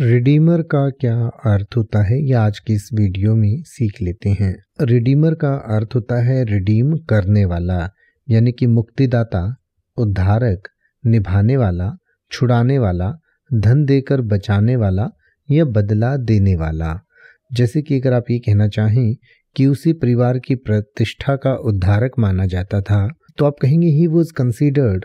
Redeemer का क्या अर्थ होता है यह आज की इस वीडियो में सीख लेते हैं रिडीमर का अर्थ होता है रिडीम करने वाला यानी कि मुक्तिदाता उद्धारक निभाने वाला छुड़ाने वाला धन देकर बचाने वाला या बदला देने वाला जैसे कि अगर आप ये कहना चाहें कि उसी परिवार की प्रतिष्ठा का उद्धारक माना जाता था तो आप कहेंगे ही वॉज कंसिडर्ड